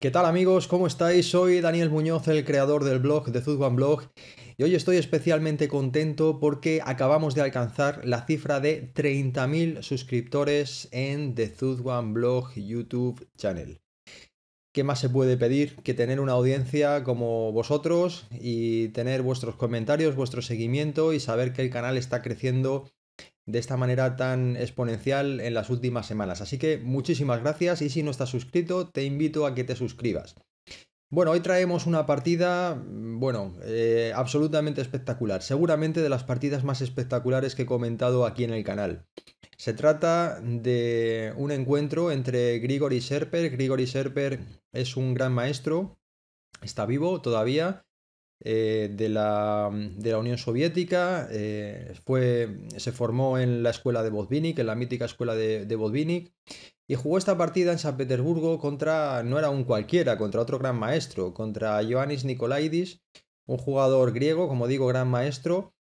¿Qué tal amigos? ¿Cómo estáis? Soy Daniel Muñoz, el creador del blog de Zuzwan Blog y hoy estoy especialmente contento porque acabamos de alcanzar la cifra de 30.000 suscriptores en The Blog YouTube Channel. ¿Qué más se puede pedir que tener una audiencia como vosotros y tener vuestros comentarios, vuestro seguimiento y saber que el canal está creciendo de esta manera tan exponencial en las últimas semanas. Así que muchísimas gracias y si no estás suscrito, te invito a que te suscribas. Bueno, hoy traemos una partida, mm, bueno, eh, absolutamente espectacular, seguramente de las partidas más espectaculares que he comentado aquí en el canal. Se trata de un encuentro entre Grigori Serper. Grigori Serper es un gran maestro, está vivo todavía, eh, de, la, Unión Soviética, eh, fue, se formó en la escuela de Botvinnik, en la mítica escuela de, de y jugó esta partida en San Petersburgo contra, no era un cualquiera, contra otro gran maestro, contra Ioannis Nikolaidis, un jugador griego, como digo, gran maestro,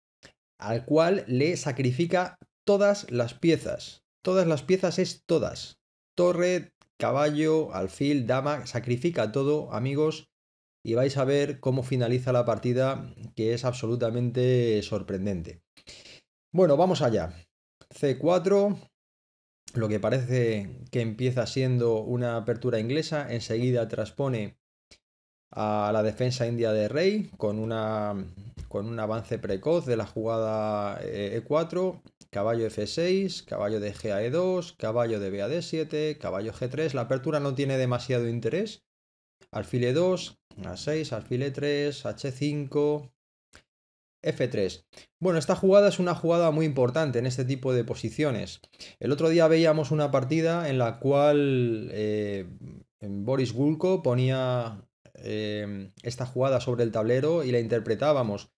al cual le sacrifica todas las piezas. Todas las piezas es todas. Torre, caballo, alfil, dama, sacrifica todo, amigos, y vais a ver cómo finaliza la partida, que es absolutamente sorprendente. Bueno, vamos allá. C4, lo que parece que empieza siendo una apertura inglesa, enseguida transpone a la defensa india de Rey con, una, con un avance precoz de la jugada E4, eh, e caballo F6, caballo de G E2, caballo de B 7 caballo G3. La apertura no tiene demasiado interés alfile 2, A6, alfile 3, H5, F3. Bueno, esta jugada es una jugada muy importante en este tipo de posiciones. El otro día veíamos una partida en la cual eh, Boris Gulko ponía em, esta jugada sobre el tablero y la interpretábamos.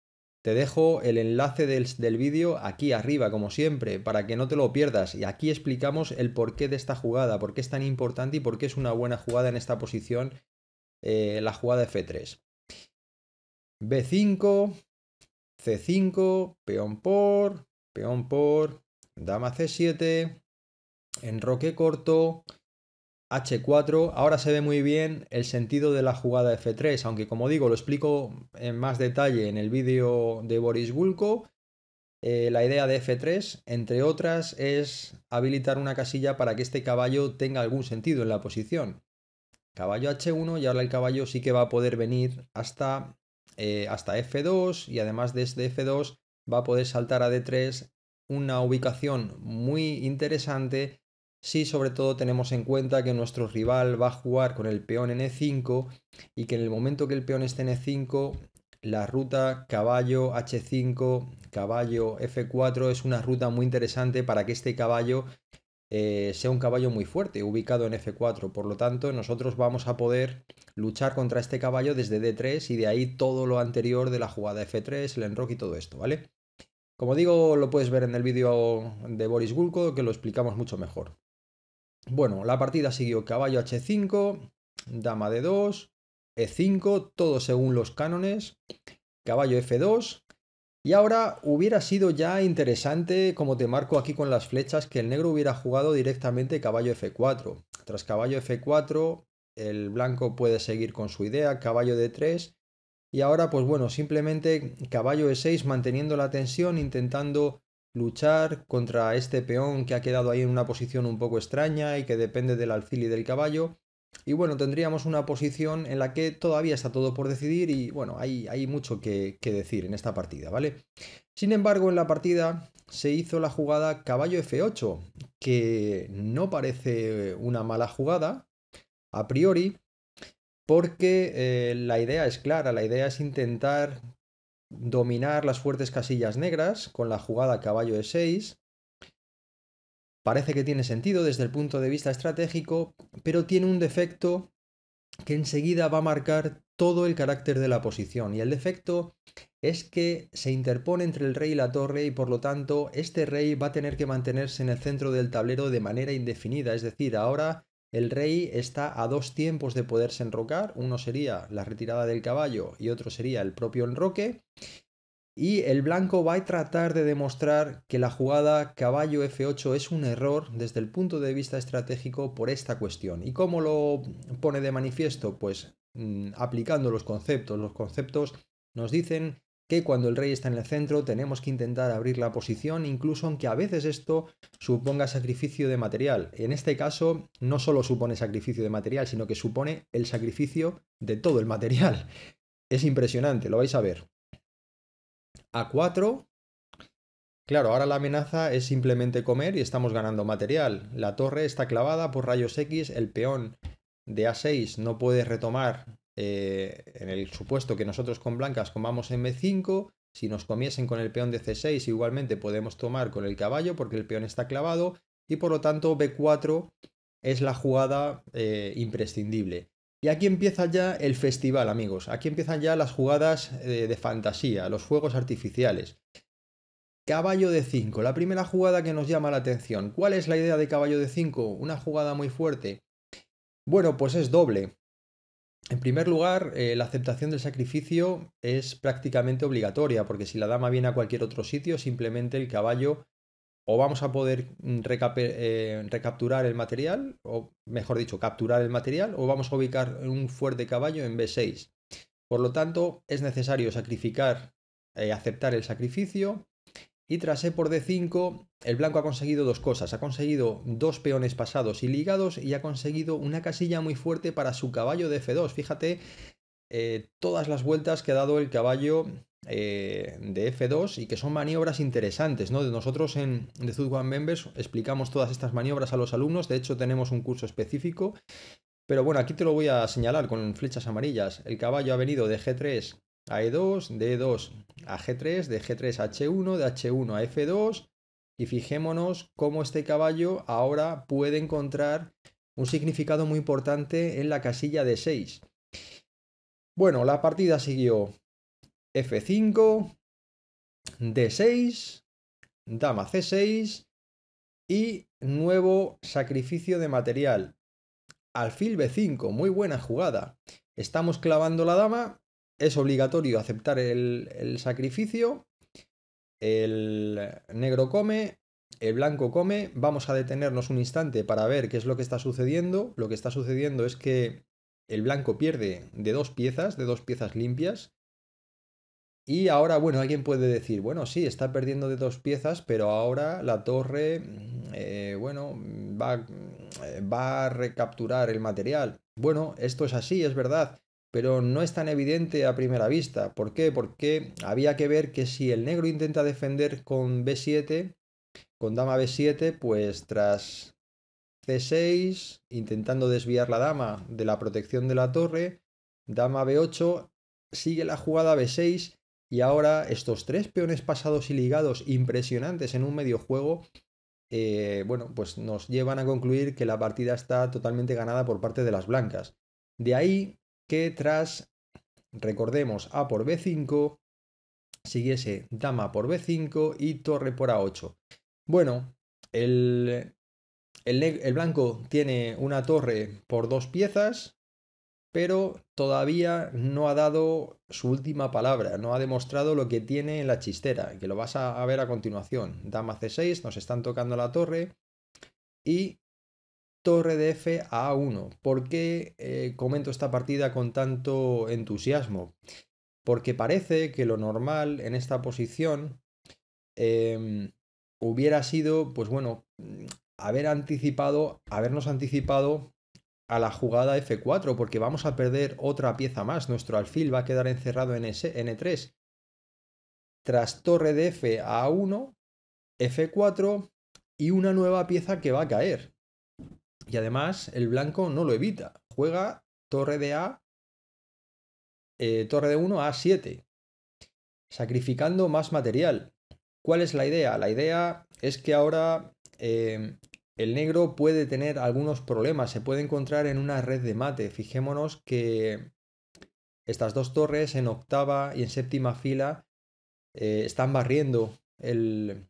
Te dejo el enlace del, del vídeo aquí arriba, como siempre, para que no te lo pierdas. Y aquí explicamos el porqué de esta jugada, por qué es tan importante y por qué es una buena jugada en esta posición eh, la jugada F3. B5, C5, peón por, peón por, dama C7, enroque corto, H4. Ahora se ve muy bien el sentido de la jugada F3, aunque como digo, lo explico en más detalle en el vídeo de Boris Gulko. Eh, la idea de F3, entre otras, es habilitar una casilla para que este caballo tenga algún sentido en la posición. Caballo H1 y ahora el caballo sí que va a poder venir hasta, eh, hasta F2 y además desde este F2 va a poder saltar a D3 una ubicación muy interesante si sobre todo tenemos en cuenta que nuestro rival va a jugar con el peón en E5 y que en el momento que el peón esté en E5 la ruta caballo H5 caballo F4 es una ruta muy interesante para que este caballo eh, sea un caballo muy fuerte, ubicado en F4. Por lo tanto, nosotros vamos a poder luchar contra este caballo desde D3 y de ahí todo lo anterior de la jugada F3, el enroque y todo esto, ¿vale? Como digo, lo puedes ver en el vídeo de Boris Gulko, que lo explicamos mucho mejor. Bueno, la partida siguió caballo H5, dama D2, E5, todo según los cánones, caballo F2, y ahora hubiera sido ya interesante, como te marco aquí con las flechas, que el negro hubiera jugado directamente caballo F4. Tras caballo F4, el blanco puede seguir con su idea, caballo D3. Y ahora, pues bueno, simplemente caballo E6 manteniendo la tensión, intentando luchar contra este peón que ha quedado ahí en una posición un poco extraña y que depende del alfil y del caballo y bueno, tendríamos una posición en la que todavía está todo por decidir y bueno, hay, mucho que, decir en esta partida, ¿vale? Sin embargo, en la partida se hizo la jugada caballo F8, que no parece una mala jugada a priori, porque eh, la idea es clara, la idea es intentar dominar las fuertes casillas negras con la jugada caballo E6 parece que tiene sentido desde el punto de vista estratégico, pero tiene un defecto que enseguida va a marcar todo el carácter de la posición. Y el defecto es que se interpone entre el rey y la torre y por lo tanto este rey va a tener que mantenerse en el centro del tablero de manera indefinida. Es decir, ahora el rey está a dos tiempos de poderse enrocar. Uno sería la retirada del caballo y otro sería el propio enroque y el blanco va a tratar de demostrar que la jugada caballo F8 es un error desde el punto de vista estratégico por esta cuestión. ¿Y cómo lo pone de manifiesto? Pues mm, aplicando los conceptos. Los conceptos nos dicen que cuando el rey está en el centro tenemos que intentar abrir la posición, incluso aunque a veces esto suponga sacrificio de material. En este caso no solo supone sacrificio de material, sino que supone el sacrificio de todo el material. Es impresionante, lo vais a ver a 4. Claro, ahora la amenaza es simplemente comer y estamos ganando material. La torre está clavada por rayos X, el peón de A6 no puede retomar eh, en el supuesto que nosotros con blancas comamos en B5. Si nos comiesen con el peón de C6, igualmente podemos tomar con el caballo porque el peón está clavado y por lo tanto B4 es la jugada eh, imprescindible. Y aquí empieza ya el festival, amigos. Aquí empiezan ya las jugadas eh, de, fantasía, los fuegos artificiales. Caballo de 5, la primera jugada que nos llama la atención. ¿Cuál es la idea de caballo de 5? Una jugada muy fuerte. Bueno, pues es doble. En primer lugar, eh, la aceptación del sacrificio es prácticamente obligatoria, porque si la dama viene a cualquier otro sitio, simplemente el caballo o vamos a poder mm, eh, recapturar el material, o mejor dicho, capturar el material, o vamos a ubicar un fuerte caballo en B6. Por lo tanto, es necesario sacrificar, eh, aceptar el sacrificio. Y tras E por D5, el blanco ha conseguido dos cosas. Ha conseguido dos peones pasados y ligados y ha conseguido una casilla muy fuerte para su caballo de F2. Fíjate eh, todas las vueltas que ha dado el caballo eh, de F2 y que son maniobras interesantes, ¿no? Nosotros en The Members explicamos todas estas maniobras a los alumnos, de hecho tenemos un curso específico, pero bueno, aquí te lo voy a señalar con flechas amarillas. El caballo ha venido de G3 a E2, de E2 a G3, de G3 a H1, de H1 a F2, y fijémonos cómo este caballo ahora puede encontrar un significado muy importante en la casilla de 6. Bueno, la partida siguió F5, D6, dama C6 y nuevo sacrificio de material. Alfil B5, muy buena jugada. Estamos clavando la dama, es obligatorio aceptar el, sacrificio. El negro come, el blanco come. Vamos a detenernos un instante para ver qué es lo que está sucediendo. Lo que está sucediendo es que el blanco pierde de dos piezas, de dos piezas limpias. Y ahora, bueno, alguien puede decir, bueno, sí, está perdiendo de dos piezas, pero ahora la torre, mm, eh, bueno, mm, va, mm, va, a recapturar el material. Bueno, esto es así, es verdad, pero no es tan evidente a primera vista. ¿Por qué? Porque había que ver que si el negro intenta defender con B7, con dama B7, pues tras C6, intentando desviar la dama de la protección de la torre, dama B8, sigue la jugada B6 y ahora estos tres peones pasados y ligados impresionantes en un medio juego, eh, bueno, pues nos llevan a concluir que la partida está totalmente ganada por parte de las blancas. De ahí que tras, recordemos, A por B5, siguiese Dama por B5 y Torre por A8. Bueno, el, el blanco tiene una torre por dos piezas, pero todavía no ha dado su última palabra, no ha demostrado lo que tiene en la chistera, que lo vas a ver a continuación. Dama C6, nos están tocando la torre y torre de F a 1 ¿Por qué eh, comento esta partida con tanto entusiasmo? Porque parece que lo normal en esta posición em, hubiera sido, pues bueno, mm, haber anticipado, habernos anticipado a la jugada F4 porque vamos a perder otra pieza más. Nuestro alfil va a quedar encerrado en N3. E Tras torre de F a 1, F4 y una nueva pieza que va a caer. Y además el blanco no lo evita. Juega torre de A, eh, torre de 1 a 7, sacrificando más material. ¿Cuál es la idea? La idea es que ahora eh, el negro puede tener algunos problemas, se puede encontrar en una red de mate. Fijémonos que estas dos torres en octava y en séptima fila eh, están barriendo el,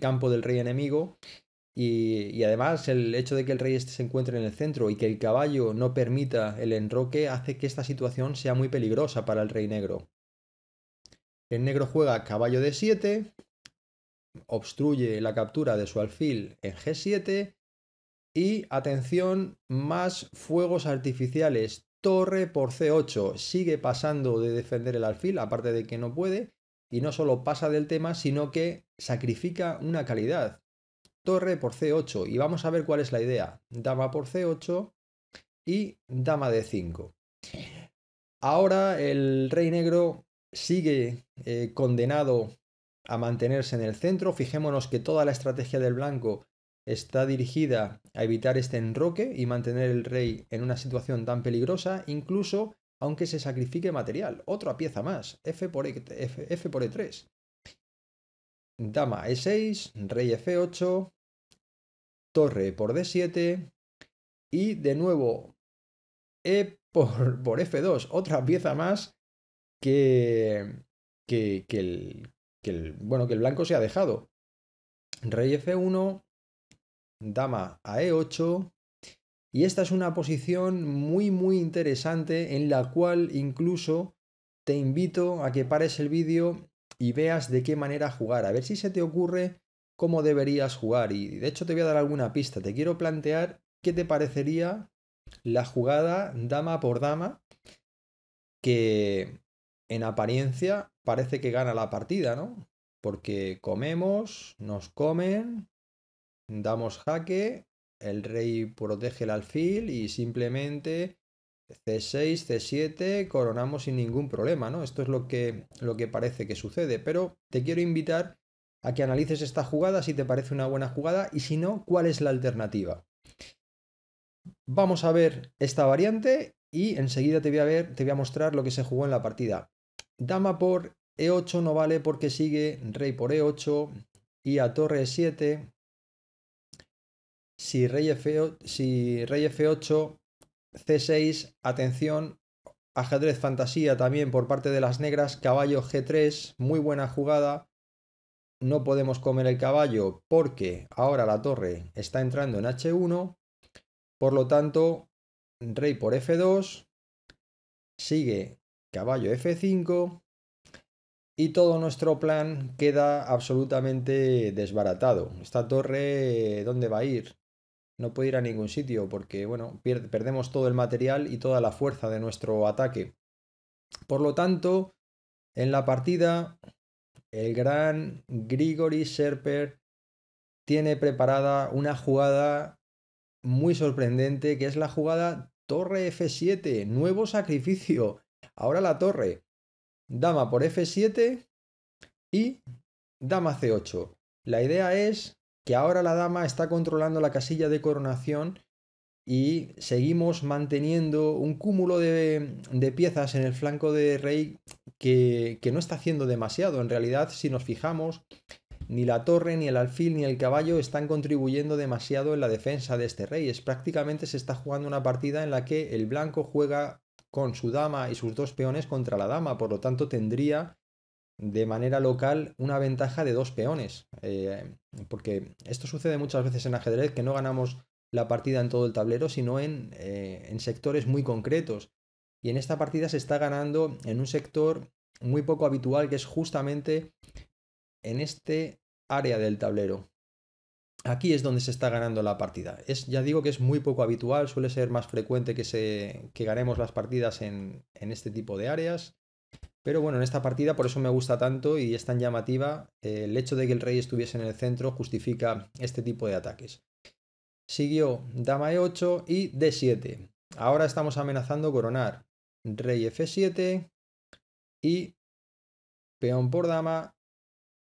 campo del rey enemigo y, además el hecho de que el rey este se encuentre en el centro y que el caballo no permita el enroque hace que esta situación sea muy peligrosa para el rey negro. El negro juega caballo de 7 obstruye la captura de su alfil en G7 y atención, más fuegos artificiales. Torre por C8 sigue pasando de defender el alfil, aparte de que no puede, y no solo pasa del tema, sino que sacrifica una calidad. Torre por C8, y vamos a ver cuál es la idea. Dama por C8 y dama de 5. Ahora el rey negro sigue eh, condenado a mantenerse en el centro. Fijémonos que toda la estrategia del blanco está dirigida a evitar este enroque y mantener el rey en una situación tan peligrosa, incluso aunque se sacrifique material. Otra pieza más, F por, e, F, 3 e Dama E6, rey F8, e torre por D7 y de nuevo E por, F2, otra pieza más que, que, que, el, que el, bueno, que el blanco se ha dejado. Rey F1, dama a E8, y esta es una posición muy muy interesante en la cual incluso te invito a que pares el vídeo y veas de qué manera jugar, a ver si se te ocurre cómo deberías jugar. Y de hecho te voy a dar alguna pista, te quiero plantear qué te parecería la jugada dama por dama que, en apariencia parece que gana la partida, ¿no? Porque comemos, nos comen, damos jaque, el rey protege el alfil y simplemente C6, C7 coronamos sin ningún problema, ¿no? Esto es lo que, lo que parece que sucede, pero te quiero invitar a que analices esta jugada si te parece una buena jugada y si no, cuál es la alternativa. Vamos a ver esta variante y enseguida te voy a ver, te voy a mostrar lo que se jugó en la partida. Dama por e8 no vale porque sigue rey por e8 y a torre e7. Si rey, F8, si rey f8, c6, atención, ajedrez fantasía también por parte de las negras, caballo g3, muy buena jugada. No podemos comer el caballo porque ahora la torre está entrando en h1, por lo tanto, rey por f2, sigue caballo F5 y todo nuestro plan queda absolutamente desbaratado. Esta torre, ¿dónde va a ir? No puede ir a ningún sitio porque, bueno, perdemos todo el material y toda la fuerza de nuestro ataque. Por lo tanto, en la partida, el gran Grigori Serper tiene preparada una jugada muy sorprendente que es la jugada Torre F7, nuevo sacrificio. Ahora la torre. Dama por F7 y dama C8. La idea es que ahora la dama está controlando la casilla de coronación y seguimos manteniendo un cúmulo de, piezas en el flanco de rey que, que no está haciendo demasiado. En realidad, si nos fijamos, ni la torre, ni el alfil, ni el caballo están contribuyendo demasiado en la defensa de este rey. Es prácticamente se está jugando una partida en la que el blanco juega con su dama y sus dos peones contra la dama, por lo tanto tendría de manera local una ventaja de dos peones, eh, porque esto sucede muchas veces en ajedrez, que no ganamos la partida en todo el tablero, sino eh, en sectores muy concretos. Y en esta partida se está ganando en un sector muy poco habitual, que es justamente en este área del tablero. Aquí es donde se está ganando la partida. Es, ya digo que es muy poco habitual, suele ser más frecuente que, se, que ganemos las partidas en, este tipo de áreas. Pero bueno, en esta partida por eso me gusta tanto y es tan llamativa. Eh, el hecho de que el rey estuviese en el centro justifica este tipo de ataques. Siguió dama e8 y d7. Ahora estamos amenazando coronar. Rey f7 y peón por dama,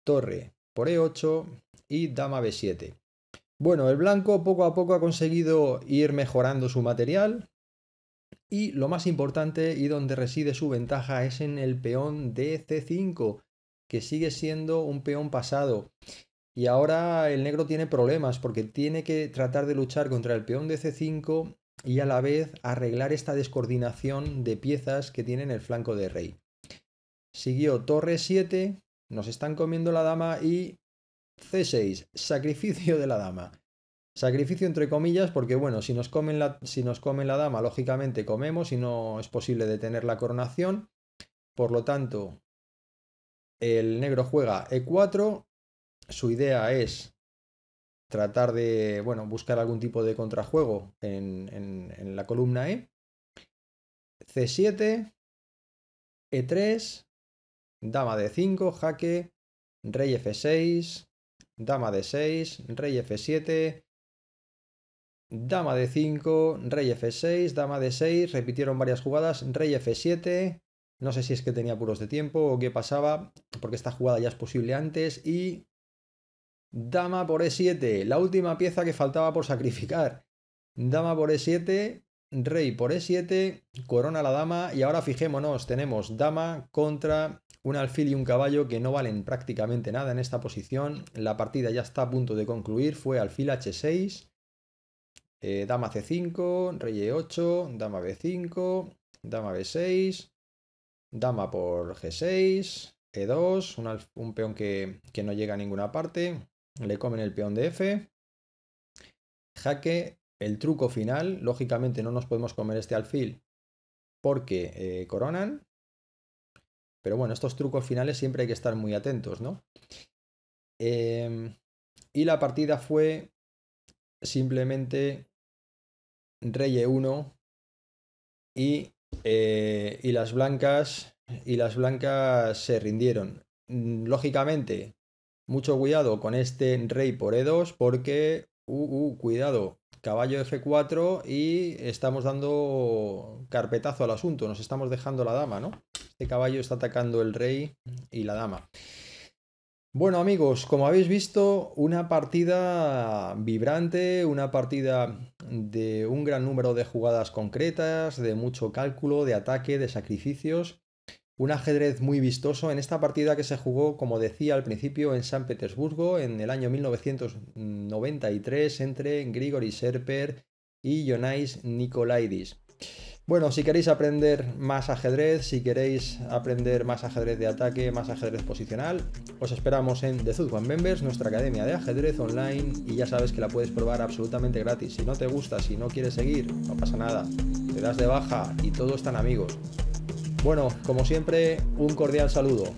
torre por e8 y dama b7. Bueno, el blanco poco a poco ha conseguido ir mejorando su material y lo más importante y donde reside su ventaja es en el peón de C5, que sigue siendo un peón pasado. Y ahora el negro tiene problemas porque tiene que tratar de luchar contra el peón de C5 y a la vez arreglar esta descoordinación de piezas que tiene en el flanco de rey. Siguió torre 7, nos están comiendo la dama y C6, sacrificio de la dama. Sacrificio entre comillas porque, bueno, si nos comen la, si nos comen la dama, lógicamente comemos y no es posible detener la coronación. Por lo tanto, el negro juega E4. Su idea es tratar de, bueno, buscar algún tipo de contrajuego en, en, la columna E. C7, E3, dama de 5 jaque, rey F6, dama de 6, rey f7, dama de 5, rey f6, dama de 6, repitieron varias jugadas, rey f7, no sé si es que tenía puros de tiempo o qué pasaba, porque esta jugada ya es posible antes, y dama por e7, la última pieza que faltaba por sacrificar, dama por e7, rey por e7, corona la dama, y ahora fijémonos, tenemos dama contra un alfil y un caballo que no valen prácticamente nada en esta posición. La partida ya está a punto de concluir. Fue alfil h6, eh, dama c5, rey e8, dama b5, dama b6, dama por g6, e2, un, peón que, no llega a ninguna parte. Le comen el peón de f. Jaque, el truco final. Lógicamente no nos podemos comer este alfil porque eh, coronan pero bueno, estos trucos finales siempre hay que estar muy atentos, ¿no? Em, y la partida fue simplemente rey e1 eh, y, las blancas y las blancas se rindieron. Lógicamente, mucho cuidado con este rey por e2 porque, uh, uh, cuidado, caballo f4 y estamos dando carpetazo al asunto, nos estamos dejando la dama, ¿no? Este caballo está atacando el rey y la dama. Bueno amigos, como habéis visto, una partida vibrante, una partida de un gran número de jugadas concretas, de mucho cálculo, de ataque, de sacrificios, un ajedrez muy vistoso en esta partida que se jugó, como decía al principio, en San Petersburgo en el año 1993 entre Grigori Serper y jonais Nikolaidis. Bueno, si queréis aprender más ajedrez, si queréis aprender más ajedrez de ataque, más ajedrez posicional, os esperamos en The Zuzwan Members, nuestra academia de ajedrez online, y ya sabes que la puedes probar absolutamente gratis. Si no te gusta, si no quieres seguir, no pasa nada. Te das de baja y todos están amigos. Bueno, como siempre, un cordial saludo.